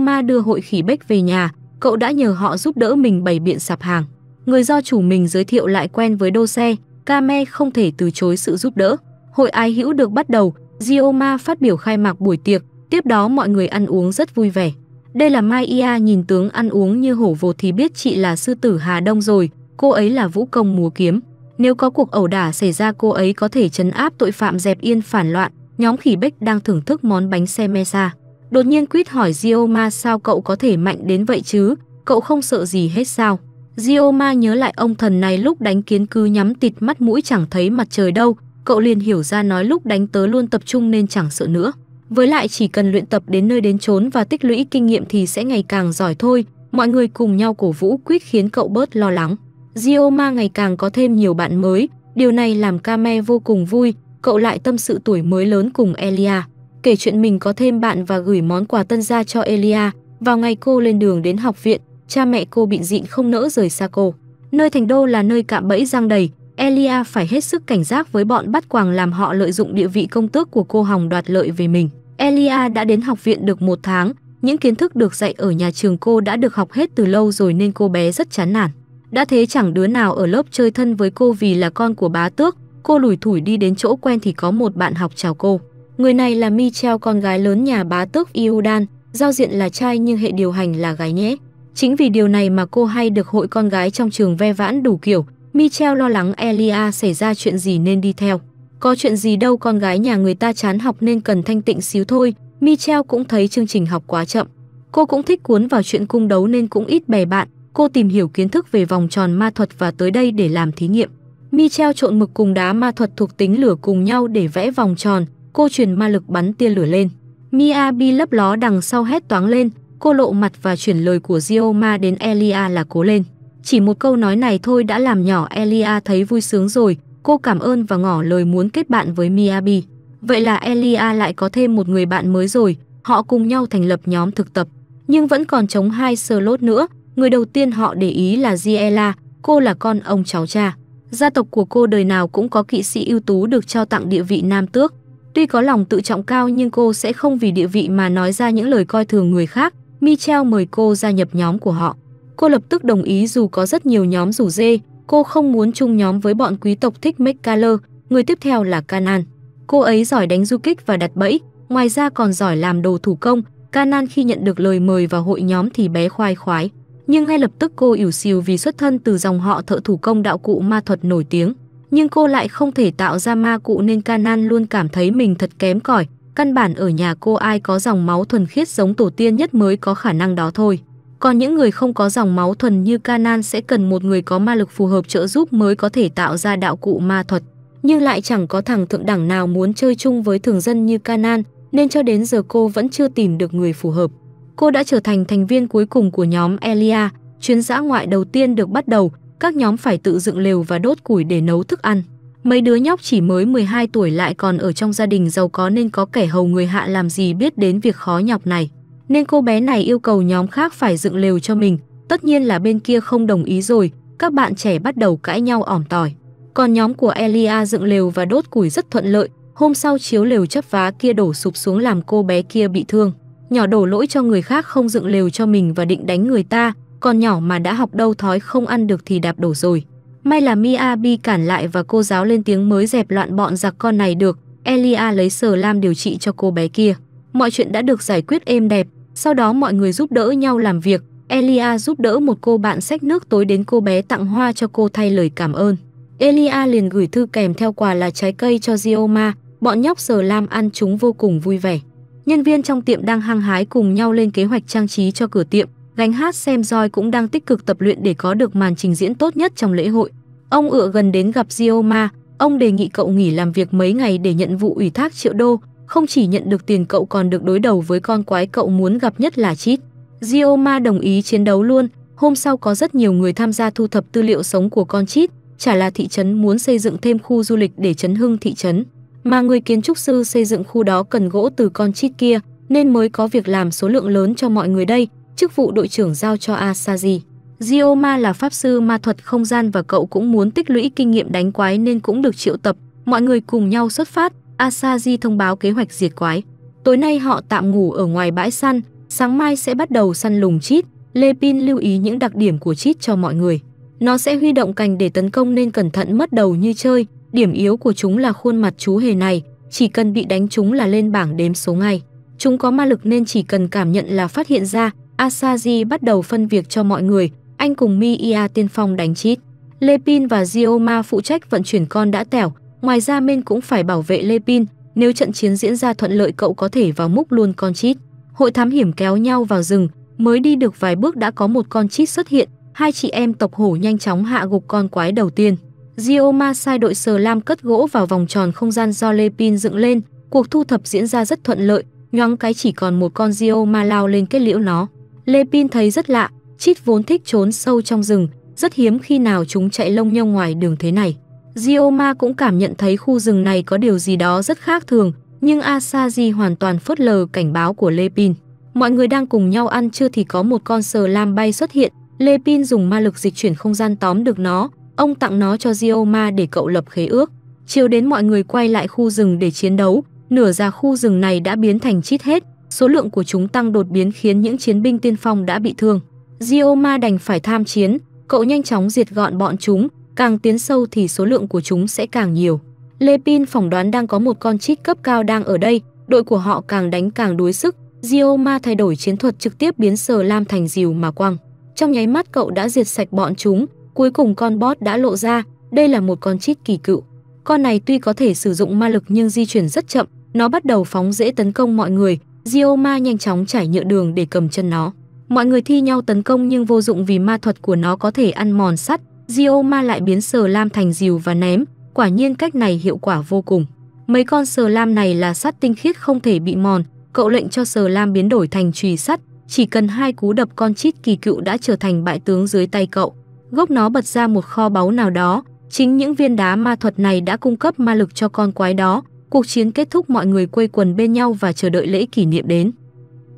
Ma đưa hội khỉ bách về nhà, cậu đã nhờ họ giúp đỡ mình bày biện sạp hàng. Người do chủ mình giới thiệu lại quen với đô xe, Kame không thể từ chối sự giúp đỡ. Hội ái hữu được bắt đầu, Gioma phát biểu khai mạc buổi tiệc, tiếp đó mọi người ăn uống rất vui vẻ. Đây là Mai Ia nhìn tướng ăn uống như hổ vột thì biết chị là sư tử Hà Đông rồi, cô ấy là vũ công múa kiếm. Nếu có cuộc ẩu đả xảy ra cô ấy có thể chấn áp tội phạm dẹp yên phản loạn, nhóm khỉ Bích đang thưởng thức món bánh xe mesa. Đột nhiên Quýt hỏi Gioma sao cậu có thể mạnh đến vậy chứ, cậu không sợ gì hết sao. Gioma nhớ lại ông thần này lúc đánh kiến cứ nhắm tịt mắt mũi chẳng thấy mặt trời đâu, cậu liền hiểu ra nói lúc đánh tớ luôn tập trung nên chẳng sợ nữa với lại chỉ cần luyện tập đến nơi đến chốn và tích lũy kinh nghiệm thì sẽ ngày càng giỏi thôi. Mọi người cùng nhau cổ vũ quyết khiến cậu bớt lo lắng. Gioma ngày càng có thêm nhiều bạn mới, điều này làm Kame vô cùng vui, cậu lại tâm sự tuổi mới lớn cùng Elia. Kể chuyện mình có thêm bạn và gửi món quà tân gia cho Elia. Vào ngày cô lên đường đến học viện, cha mẹ cô bị dịn không nỡ rời xa cô. Nơi thành đô là nơi cạm bẫy răng đầy, Elia phải hết sức cảnh giác với bọn bắt quàng làm họ lợi dụng địa vị công tước của cô hòng đoạt lợi về mình. Elia đã đến học viện được một tháng, những kiến thức được dạy ở nhà trường cô đã được học hết từ lâu rồi nên cô bé rất chán nản. Đã thế chẳng đứa nào ở lớp chơi thân với cô vì là con của bá tước, cô lủi thủi đi đến chỗ quen thì có một bạn học chào cô. Người này là Michel con gái lớn nhà bá tước Iudan, giao diện là trai nhưng hệ điều hành là gái nhé. Chính vì điều này mà cô hay được hội con gái trong trường ve vãn đủ kiểu, Michel lo lắng Elia xảy ra chuyện gì nên đi theo. Có chuyện gì đâu con gái nhà người ta chán học nên cần thanh tịnh xíu thôi. Michel cũng thấy chương trình học quá chậm. Cô cũng thích cuốn vào chuyện cung đấu nên cũng ít bè bạn. Cô tìm hiểu kiến thức về vòng tròn ma thuật và tới đây để làm thí nghiệm. Michel trộn mực cùng đá ma thuật thuộc tính lửa cùng nhau để vẽ vòng tròn. Cô truyền ma lực bắn tia lửa lên. Mia Bi lấp ló đằng sau hét toáng lên. Cô lộ mặt và chuyển lời của Gioma đến Elia là cố lên. Chỉ một câu nói này thôi đã làm nhỏ Elia thấy vui sướng rồi. Cô cảm ơn và ngỏ lời muốn kết bạn với Miyabi. Vậy là Elia lại có thêm một người bạn mới rồi, họ cùng nhau thành lập nhóm thực tập. Nhưng vẫn còn chống hai sơ lốt nữa, người đầu tiên họ để ý là Giela, cô là con ông cháu cha. Gia tộc của cô đời nào cũng có kỵ sĩ ưu tú được cho tặng địa vị nam tước. Tuy có lòng tự trọng cao nhưng cô sẽ không vì địa vị mà nói ra những lời coi thường người khác. Michel mời cô gia nhập nhóm của họ. Cô lập tức đồng ý dù có rất nhiều nhóm rủ dê, Cô không muốn chung nhóm với bọn quý tộc thích Mekkaler, người tiếp theo là Kanan. Cô ấy giỏi đánh du kích và đặt bẫy, ngoài ra còn giỏi làm đồ thủ công. Kanan khi nhận được lời mời vào hội nhóm thì bé khoai khoái. Nhưng ngay lập tức cô ỉu xìu vì xuất thân từ dòng họ thợ thủ công đạo cụ ma thuật nổi tiếng. Nhưng cô lại không thể tạo ra ma cụ nên Kanan luôn cảm thấy mình thật kém cỏi. Căn bản ở nhà cô ai có dòng máu thuần khiết giống tổ tiên nhất mới có khả năng đó thôi còn những người không có dòng máu thuần như Canan sẽ cần một người có ma lực phù hợp trợ giúp mới có thể tạo ra đạo cụ ma thuật. Nhưng lại chẳng có thằng thượng đẳng nào muốn chơi chung với thường dân như Canan, nên cho đến giờ cô vẫn chưa tìm được người phù hợp. Cô đã trở thành thành viên cuối cùng của nhóm Elia, chuyến dã ngoại đầu tiên được bắt đầu, các nhóm phải tự dựng lều và đốt củi để nấu thức ăn. Mấy đứa nhóc chỉ mới 12 tuổi lại còn ở trong gia đình giàu có nên có kẻ hầu người hạ làm gì biết đến việc khó nhọc này nên cô bé này yêu cầu nhóm khác phải dựng lều cho mình. Tất nhiên là bên kia không đồng ý rồi, các bạn trẻ bắt đầu cãi nhau ỏm tỏi. Còn nhóm của Elia dựng lều và đốt củi rất thuận lợi, hôm sau chiếu lều chấp vá kia đổ sụp xuống làm cô bé kia bị thương. Nhỏ đổ lỗi cho người khác không dựng lều cho mình và định đánh người ta, còn nhỏ mà đã học đâu thói không ăn được thì đạp đổ rồi. May là Miabi cản lại và cô giáo lên tiếng mới dẹp loạn bọn giặc con này được. Elia lấy sờ lam điều trị cho cô bé kia. Mọi chuyện đã được giải quyết êm đẹp, sau đó mọi người giúp đỡ nhau làm việc. Elia giúp đỡ một cô bạn xách nước tối đến cô bé tặng hoa cho cô thay lời cảm ơn. Elia liền gửi thư kèm theo quà là trái cây cho Gioma, bọn nhóc giờ Lam ăn chúng vô cùng vui vẻ. Nhân viên trong tiệm đang hăng hái cùng nhau lên kế hoạch trang trí cho cửa tiệm, gánh hát xem roi cũng đang tích cực tập luyện để có được màn trình diễn tốt nhất trong lễ hội. Ông ựa gần đến gặp Gioma, ông đề nghị cậu nghỉ làm việc mấy ngày để nhận vụ ủy thác triệu đô, không chỉ nhận được tiền cậu còn được đối đầu với con quái cậu muốn gặp nhất là Chít. Gioma đồng ý chiến đấu luôn, hôm sau có rất nhiều người tham gia thu thập tư liệu sống của con Chít, chả là thị trấn muốn xây dựng thêm khu du lịch để chấn hưng thị trấn. Mà người kiến trúc sư xây dựng khu đó cần gỗ từ con Chít kia, nên mới có việc làm số lượng lớn cho mọi người đây, chức vụ đội trưởng giao cho Asaji. Gioma là pháp sư ma thuật không gian và cậu cũng muốn tích lũy kinh nghiệm đánh quái nên cũng được triệu tập, mọi người cùng nhau xuất phát, Asaji thông báo kế hoạch diệt quái. Tối nay họ tạm ngủ ở ngoài bãi săn, sáng mai sẽ bắt đầu săn lùng chít. Lê Pin lưu ý những đặc điểm của chít cho mọi người. Nó sẽ huy động cành để tấn công nên cẩn thận mất đầu như chơi. Điểm yếu của chúng là khuôn mặt chú hề này, chỉ cần bị đánh chúng là lên bảng đếm số ngay. Chúng có ma lực nên chỉ cần cảm nhận là phát hiện ra, Asaji bắt đầu phân việc cho mọi người, anh cùng Mia tiên phong đánh chít. Lepin và Gioma phụ trách vận chuyển con đã tẻo, Ngoài ra men cũng phải bảo vệ lepin nếu trận chiến diễn ra thuận lợi cậu có thể vào múc luôn con chít. Hội thám hiểm kéo nhau vào rừng, mới đi được vài bước đã có một con chít xuất hiện, hai chị em tộc hổ nhanh chóng hạ gục con quái đầu tiên. Gioma sai đội sờ lam cất gỗ vào vòng tròn không gian do lepin dựng lên, cuộc thu thập diễn ra rất thuận lợi, nhoáng cái chỉ còn một con Gioma lao lên kết liễu nó. lepin thấy rất lạ, chít vốn thích trốn sâu trong rừng, rất hiếm khi nào chúng chạy lông nhông ngoài đường thế này. Gioma cũng cảm nhận thấy khu rừng này có điều gì đó rất khác thường, nhưng Asaji hoàn toàn phớt lờ cảnh báo của Lepin. Mọi người đang cùng nhau ăn chưa thì có một con sờ lam bay xuất hiện, Lepin dùng ma lực dịch chuyển không gian tóm được nó, ông tặng nó cho Gioma để cậu lập khế ước. Chiều đến mọi người quay lại khu rừng để chiến đấu, nửa ra khu rừng này đã biến thành chít hết, số lượng của chúng tăng đột biến khiến những chiến binh tiên phong đã bị thương. Gioma đành phải tham chiến, cậu nhanh chóng diệt gọn bọn chúng, càng tiến sâu thì số lượng của chúng sẽ càng nhiều. Lê Pin phỏng đoán đang có một con chít cấp cao đang ở đây, đội của họ càng đánh càng đuối sức. Gioma thay đổi chiến thuật trực tiếp biến sờ lam thành dìu mà quăng. Trong nháy mắt cậu đã diệt sạch bọn chúng, cuối cùng con bot đã lộ ra, đây là một con chít kỳ cựu. Con này tuy có thể sử dụng ma lực nhưng di chuyển rất chậm, nó bắt đầu phóng dễ tấn công mọi người, Gioma nhanh chóng trải nhựa đường để cầm chân nó. Mọi người thi nhau tấn công nhưng vô dụng vì ma thuật của nó có thể ăn mòn sắt, Dioma lại biến sờ lam thành dìu và ném, quả nhiên cách này hiệu quả vô cùng. Mấy con sờ lam này là sắt tinh khiết không thể bị mòn, cậu lệnh cho sờ lam biến đổi thành chùy sắt, chỉ cần hai cú đập con chít kỳ cựu đã trở thành bại tướng dưới tay cậu. Gốc nó bật ra một kho báu nào đó, chính những viên đá ma thuật này đã cung cấp ma lực cho con quái đó. Cuộc chiến kết thúc mọi người quây quần bên nhau và chờ đợi lễ kỷ niệm đến.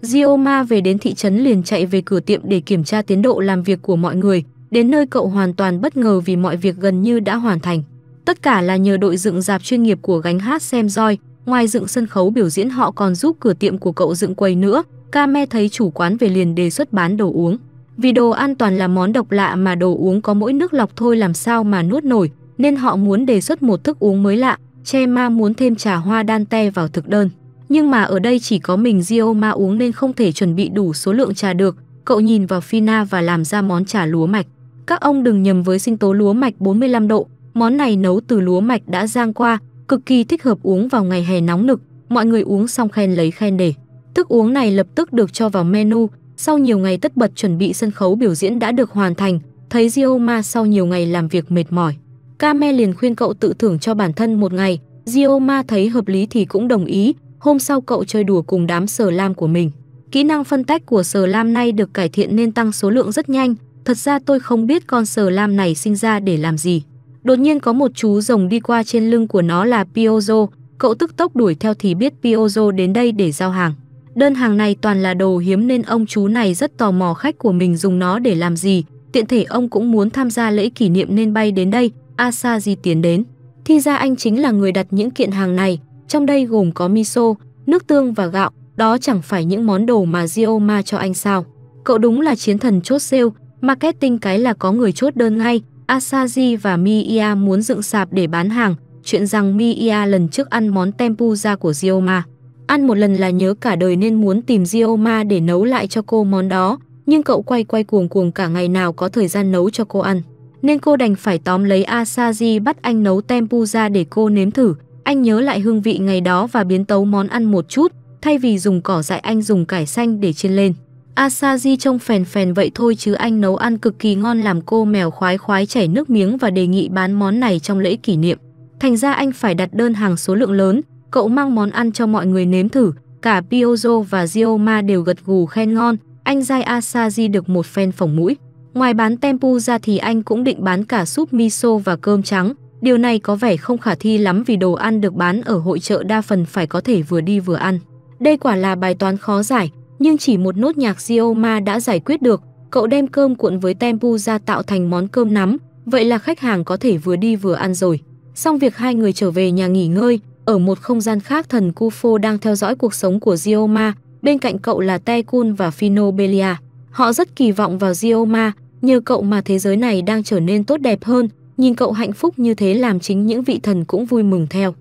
Dioma về đến thị trấn liền chạy về cửa tiệm để kiểm tra tiến độ làm việc của mọi người, đến nơi cậu hoàn toàn bất ngờ vì mọi việc gần như đã hoàn thành. Tất cả là nhờ đội dựng dạp chuyên nghiệp của gánh hát xem roi, ngoài dựng sân khấu biểu diễn họ còn giúp cửa tiệm của cậu dựng quầy nữa. Kame thấy chủ quán về liền đề xuất bán đồ uống. Vì đồ an toàn là món độc lạ mà đồ uống có mỗi nước lọc thôi làm sao mà nuốt nổi, nên họ muốn đề xuất một thức uống mới lạ. Che Ma muốn thêm trà hoa đan te vào thực đơn. Nhưng mà ở đây chỉ có mình Gio Ma uống nên không thể chuẩn bị đủ số lượng trà được. Cậu nhìn vào Fina và làm ra món trà lúa mạch. Các ông đừng nhầm với sinh tố lúa mạch 45 độ, món này nấu từ lúa mạch đã rang qua, cực kỳ thích hợp uống vào ngày hè nóng nực, mọi người uống xong khen lấy khen để. Thức uống này lập tức được cho vào menu, sau nhiều ngày tất bật chuẩn bị sân khấu biểu diễn đã được hoàn thành, thấy Gioma sau nhiều ngày làm việc mệt mỏi. Kame liền khuyên cậu tự thưởng cho bản thân một ngày, Gioma thấy hợp lý thì cũng đồng ý, hôm sau cậu chơi đùa cùng đám sờ lam của mình. Kỹ năng phân tách của sờ lam nay được cải thiện nên tăng số lượng rất nhanh, Thật ra tôi không biết con sờ lam này sinh ra để làm gì. Đột nhiên có một chú rồng đi qua trên lưng của nó là Piozo, cậu tức tốc đuổi theo thì biết Piozo đến đây để giao hàng. Đơn hàng này toàn là đồ hiếm nên ông chú này rất tò mò khách của mình dùng nó để làm gì, tiện thể ông cũng muốn tham gia lễ kỷ niệm nên bay đến đây, Asaji tiến đến. Thì ra anh chính là người đặt những kiện hàng này, trong đây gồm có miso, nước tương và gạo, đó chẳng phải những món đồ mà Gioma cho anh sao. Cậu đúng là chiến thần chốt sale, Marketing cái là có người chốt đơn ngay, Asaji và Miya muốn dựng sạp để bán hàng, chuyện rằng Miya lần trước ăn món tempura của Gioma. Ăn một lần là nhớ cả đời nên muốn tìm Gioma để nấu lại cho cô món đó, nhưng cậu quay quay cuồng cuồng cả ngày nào có thời gian nấu cho cô ăn. Nên cô đành phải tóm lấy Asaji bắt anh nấu tempura để cô nếm thử. Anh nhớ lại hương vị ngày đó và biến tấu món ăn một chút, thay vì dùng cỏ dại anh dùng cải xanh để chiên lên. Asaji trông phèn phèn vậy thôi chứ anh nấu ăn cực kỳ ngon làm cô mèo khoái khoái chảy nước miếng và đề nghị bán món này trong lễ kỷ niệm. Thành ra anh phải đặt đơn hàng số lượng lớn, cậu mang món ăn cho mọi người nếm thử, cả Piozo và Gioma đều gật gù khen ngon, anh Jai Asaji được một phen phỏng mũi. Ngoài bán tempu ra thì anh cũng định bán cả súp miso và cơm trắng, điều này có vẻ không khả thi lắm vì đồ ăn được bán ở hội chợ đa phần phải có thể vừa đi vừa ăn. Đây quả là bài toán khó giải, nhưng chỉ một nốt nhạc Zioma đã giải quyết được. Cậu đem cơm cuộn với tempu ra tạo thành món cơm nắm, vậy là khách hàng có thể vừa đi vừa ăn rồi. Xong việc hai người trở về nhà nghỉ ngơi, ở một không gian khác thần Kufo đang theo dõi cuộc sống của Zioma, bên cạnh cậu là Tekun và Finobelia. Họ rất kỳ vọng vào Zioma, nhờ cậu mà thế giới này đang trở nên tốt đẹp hơn, nhìn cậu hạnh phúc như thế làm chính những vị thần cũng vui mừng theo.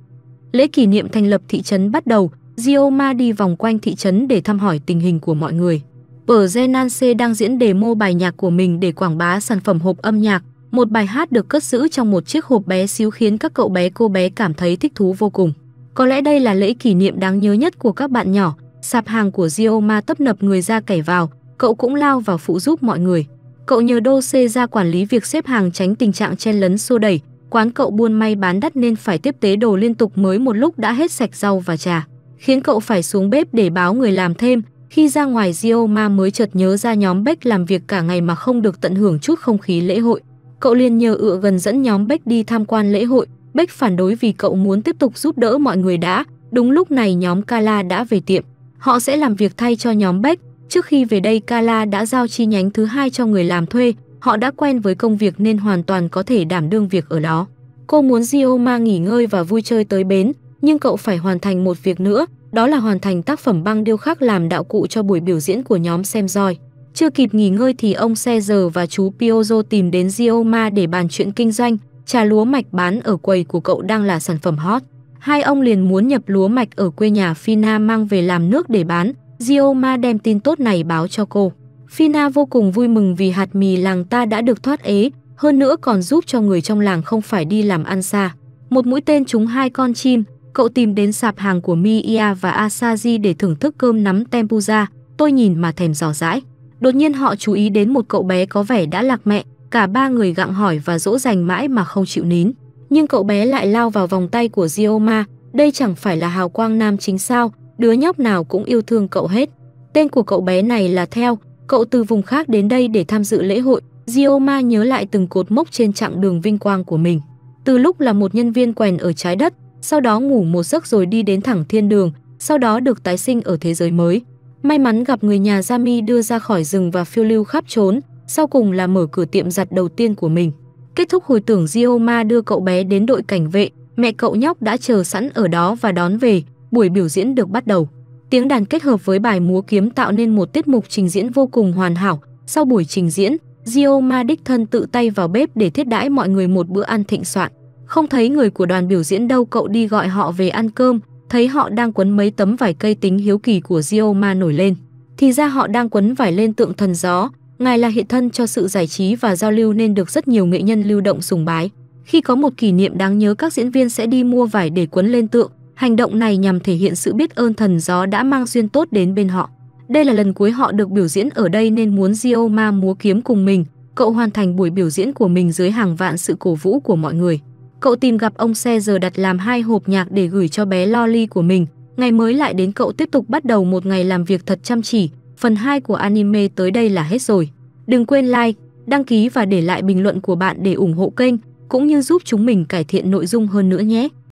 Lễ kỷ niệm thành lập thị trấn bắt đầu, Gioma đi vòng quanh thị trấn để thăm hỏi tình hình của mọi người. Ở Genance đang diễn đề demo bài nhạc của mình để quảng bá sản phẩm hộp âm nhạc. Một bài hát được cất giữ trong một chiếc hộp bé xíu khiến các cậu bé cô bé cảm thấy thích thú vô cùng. Có lẽ đây là lễ kỷ niệm đáng nhớ nhất của các bạn nhỏ. Sạp hàng của Gioma tấp nập người ra cày vào, cậu cũng lao vào phụ giúp mọi người. Cậu nhờ Đô Xê ra quản lý việc xếp hàng tránh tình trạng chen lấn xô đẩy. Quán cậu buôn may bán đắt nên phải tiếp tế đồ liên tục mới một lúc đã hết sạch rau và trà khiến cậu phải xuống bếp để báo người làm thêm. Khi ra ngoài Gioma mới chợt nhớ ra nhóm Bách làm việc cả ngày mà không được tận hưởng chút không khí lễ hội. Cậu liền nhờ ựa gần dẫn nhóm Bách đi tham quan lễ hội. Bách phản đối vì cậu muốn tiếp tục giúp đỡ mọi người đã. Đúng lúc này nhóm Kala đã về tiệm. Họ sẽ làm việc thay cho nhóm Bách. Trước khi về đây Kala đã giao chi nhánh thứ hai cho người làm thuê. Họ đã quen với công việc nên hoàn toàn có thể đảm đương việc ở đó. Cô muốn Gioma nghỉ ngơi và vui chơi tới bến, nhưng cậu phải hoàn thành một việc nữa, đó là hoàn thành tác phẩm băng điêu khắc làm đạo cụ cho buổi biểu diễn của nhóm xem roi. Chưa kịp nghỉ ngơi thì ông Caesar và chú Piozzo tìm đến Gioma để bàn chuyện kinh doanh, trà lúa mạch bán ở quầy của cậu đang là sản phẩm hot. Hai ông liền muốn nhập lúa mạch ở quê nhà Fina mang về làm nước để bán, Gioma đem tin tốt này báo cho cô. Fina vô cùng vui mừng vì hạt mì làng ta đã được thoát ế, hơn nữa còn giúp cho người trong làng không phải đi làm ăn xa. Một mũi tên trúng hai con chim, Cậu tìm đến sạp hàng của Miya và Asaji để thưởng thức cơm nắm tempura. Tôi nhìn mà thèm giỏ dãi. Đột nhiên họ chú ý đến một cậu bé có vẻ đã lạc mẹ. Cả ba người gặng hỏi và dỗ dành mãi mà không chịu nín. Nhưng cậu bé lại lao vào vòng tay của Gioma. Đây chẳng phải là hào quang nam chính sao. Đứa nhóc nào cũng yêu thương cậu hết. Tên của cậu bé này là Theo. Cậu từ vùng khác đến đây để tham dự lễ hội. Gioma nhớ lại từng cột mốc trên chặng đường vinh quang của mình. Từ lúc là một nhân viên quèn ở trái đất, sau đó ngủ một giấc rồi đi đến thẳng thiên đường, sau đó được tái sinh ở thế giới mới. May mắn gặp người nhà Jami đưa ra khỏi rừng và phiêu lưu khắp trốn, sau cùng là mở cửa tiệm giặt đầu tiên của mình. Kết thúc hồi tưởng Gioma đưa cậu bé đến đội cảnh vệ, mẹ cậu nhóc đã chờ sẵn ở đó và đón về, buổi biểu diễn được bắt đầu. Tiếng đàn kết hợp với bài múa kiếm tạo nên một tiết mục trình diễn vô cùng hoàn hảo. Sau buổi trình diễn, Gioma đích thân tự tay vào bếp để thiết đãi mọi người một bữa ăn thịnh soạn. Không thấy người của đoàn biểu diễn đâu cậu đi gọi họ về ăn cơm, thấy họ đang quấn mấy tấm vải cây tính hiếu kỳ của Gioma nổi lên. Thì ra họ đang quấn vải lên tượng thần gió, ngài là hiện thân cho sự giải trí và giao lưu nên được rất nhiều nghệ nhân lưu động sùng bái. Khi có một kỷ niệm đáng nhớ các diễn viên sẽ đi mua vải để quấn lên tượng, hành động này nhằm thể hiện sự biết ơn thần gió đã mang duyên tốt đến bên họ. Đây là lần cuối họ được biểu diễn ở đây nên muốn Gioma múa kiếm cùng mình, cậu hoàn thành buổi biểu diễn của mình dưới hàng vạn sự cổ vũ của mọi người. Cậu tìm gặp ông xe giờ đặt làm hai hộp nhạc để gửi cho bé Lolly của mình. Ngày mới lại đến cậu tiếp tục bắt đầu một ngày làm việc thật chăm chỉ. Phần 2 của anime tới đây là hết rồi. Đừng quên like, đăng ký và để lại bình luận của bạn để ủng hộ kênh, cũng như giúp chúng mình cải thiện nội dung hơn nữa nhé.